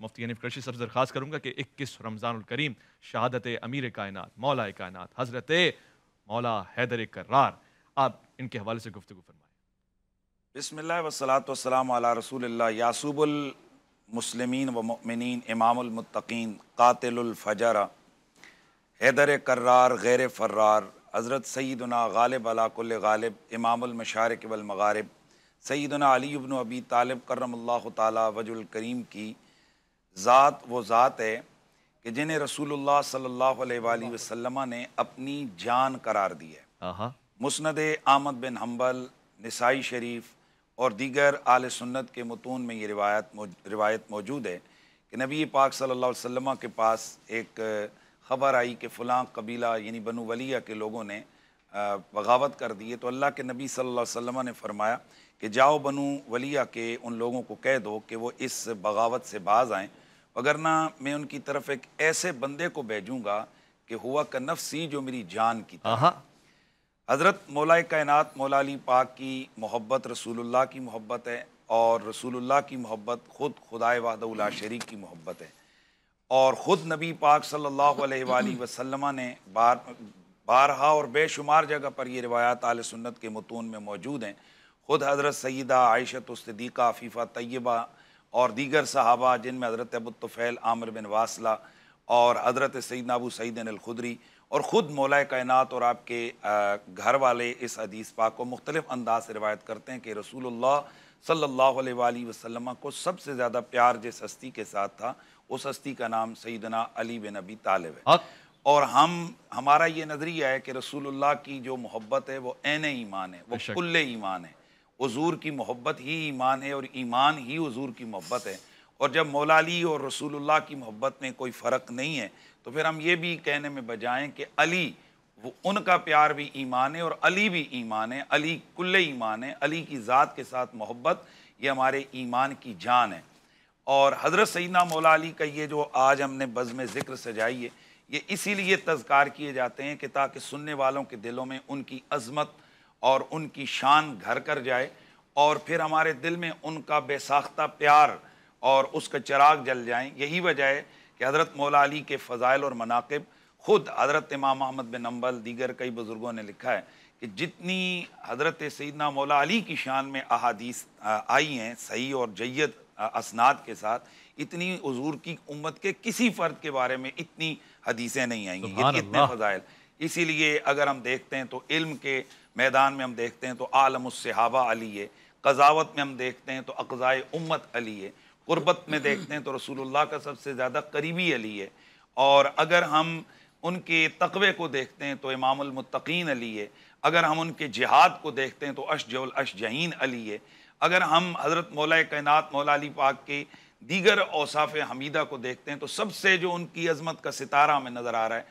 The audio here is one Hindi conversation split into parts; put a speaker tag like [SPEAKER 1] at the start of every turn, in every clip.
[SPEAKER 1] मुफ्ती अनिफ कृषि सर दरख्वास्त करूँगा कि इक्कीस करीम शहादत अमीर कायनत मौला कायनत हज़रत मौला हैदर करार आप इनके हवाले से गुफ्तु फरमाएँ बसमिल्ल वसलात वसलाम रसूल यासूबुल मुसलमिन व ममिन इमामतकीन कातिलफ़रा हैदर करार गैर फर्रार हज़रत सईदना गालिब अलाकुल गालिब इमामशारक वलमगारब सईदना अली अबन अबी तालब करम अल्लाह तजुल करीम की ज़ात वो ज़ात है कि जिन्हें रसूलुल्लाह सल्लल्लाहु अलैहि वसल्लम ने अपनी जान करार दी है मुस्ंद आमद बिन हम्बल नसाई शरीफ और दीगर आल सुन्नत के मतून में ये रिवायत रिवायत मौजूद है कि नबी पाक सल्लल्लाहु अलैहि वसल्लम के पास एक ख़बर आई कि फ़लाँ कबीला यानी बनु वलिया के लोगों ने बगावत कर दी है तो अल्लाह के नबी सल्लल्लाहु अलैहि वसल्लम ने फरमाया कि जाओ बनू वलिया के उन लोगों को कह दो कि वो इस बगावत से बाज आएँ वगरना मैं उनकी तरफ एक ऐसे बंदे को भेजूँगा कि हुआ का नफसी जो मेरी जान की हज़रत मौला कायनत मौला अली पाक की मोहब्बत रसूलुल्लाह की मोहब्बत है और रसूलुल्लाह की मोहब्बत खुद खुदाए वाहदुल्ला शरीक की मोहब्बत है और ख़ुद नबी पाक सल्लल्लाहु अलैहि वसल्लम ने बार बारहा और बेशुमार जगह पर ये रिवायात आल सुन्नत के मतून में मौजूद हैं ख़ुद हज़रत सैदा आयशत सदीक़ा आफीफ़ा तय्यबा और दीगर सहाबा जिनमें हज़रत अबुतफ़ैल आमिर बिन वासला और हज़रत सईद नाबू सईदिन ख़ुदरी और ख़ुद मौलाए कायनत और आपके घर वाले इस हदीस पाक को मुख्तलिफ़ अंदाज से रिवायत करते हैं कि रसूलुल्लाह सल्लल्लाहु अलैहि वसल्लम को सबसे ज़्यादा प्यार जिस हस्ती के साथ था उस हस्ती का नाम सईदना अली बिन अबी तालिब है और हम हमारा ये नज़रिया है कि रसूलुल्लाह की जो मोहब्बत है वो ऐन ईमान है वो कुल्ले ईमान है हजूर की मोहब्बत ही ईमान है और ईमान ही हजूर की मोहब्बत है और जब मौलाली और रसूलुल्लाह की मोहब्बत में कोई फ़र्क नहीं है तो फिर हम ये भी कहने में बजाएं कि अली वो उनका प्यार भी ईमान है और अली भी ईमान है अली कुल ईमान है अली की ज़ात के साथ मोहब्बत ये हमारे ईमान की जान है और हज़रत सईना मौला अली का ये जो आज हमने बज़म ज़िक्र सजाई है ये इसीलिए तजकार किए जाते हैं कि ताकि सुनने वालों के दिलों में उनकी अजमत और उनकी शान घर कर जाए और फिर हमारे दिल में उनका बेसाख्ता प्यार और उसका चिराग जल जाए यही वजह है कि हज़रत मौला अली के फ़ज़ाइल और मनाकब ख़ुद हज़रत इमाम अहमद बिन अम्बल दीगर कई बुज़ुर्गों ने लिखा है कि जितनी हज़रत सैदना मौला अली की शान में अहादीस आई हैं सही और जैद असनाद के साथ इतनी हजूर की उम्मत के किसी फ़र्द के बारे में इतनी हदीसें नहीं हैं इतने फ़ज़ाइल इसीलिए अगर हम देखते हैं तो इल्म के मैदान में हम देखते हैं तो आलम सहाबा अली है कजावत में हम देखते हैं तो अकज़ाए उम्मत अली है क़ुरबत में देखते हैं तो रसूलुल्लाह का सबसे ज़्यादा करीबी अली है और अगर हम उनके तकवे को देखते हैं तो इमामतकीन अली है अगर हम उनके जिहाद को देखते हैं तो अशजल अशजहीन अली है अगर हम हज़रत मौला कायनात मौला अली पाक के दीगर औसाफ हमीदा को देखते हैं तो सबसे जो उनकी अजमत का सितारा हमें नज़र आ रहा है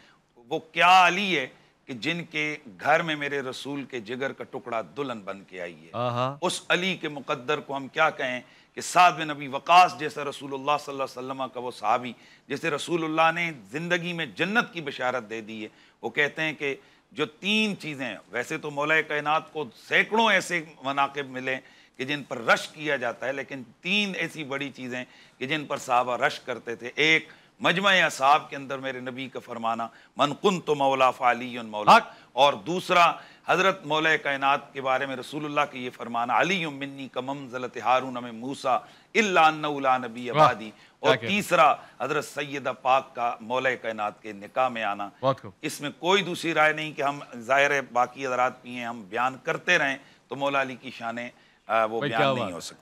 [SPEAKER 1] वो क्या अली है कि जिनके घर में मेरे रसूल के जिगर का टुकड़ा दुल्हन बन के आई है उस अली के मुकद्दर को हम क्या कहें कि साद बिन नबी वकास जैसा रसूलुल्लाह सल्लल्लाहु अलैहि वसल्लम का वो सहाबी जैसे रसूलुल्लाह ने ज़िंदगी में जन्नत की बशारत दे दी है वो कहते हैं कि जो तीन चीज़ें वैसे तो मौल कायनात को सैकड़ों ऐसे मनाकब मिले कि जिन पर रश किया जाता है लेकिन तीन ऐसी बड़ी चीज़ें कि जिन पर सहाबा रश करते थे एक मजमा साहब के अंदर मेरे नबी का फरमाना मनकुन तो मौला फ़ाली मौलाक और दूसरा हज़रत मौल कायनात के बारे में रसूलुल्लाह के ये फरमाना अली मिन्नी कमम जलत हारून मूसा इला नबी आबादी और तीसरा हजरत सैद पाक का मौल कायनात के निका में आना इसमें कोई दूसरी राय नहीं कि हम ज़ाहिर बाकी हजरात भी हैं हम बयान करते रहें तो मौला अली की शान वो बयान नहीं हो सकती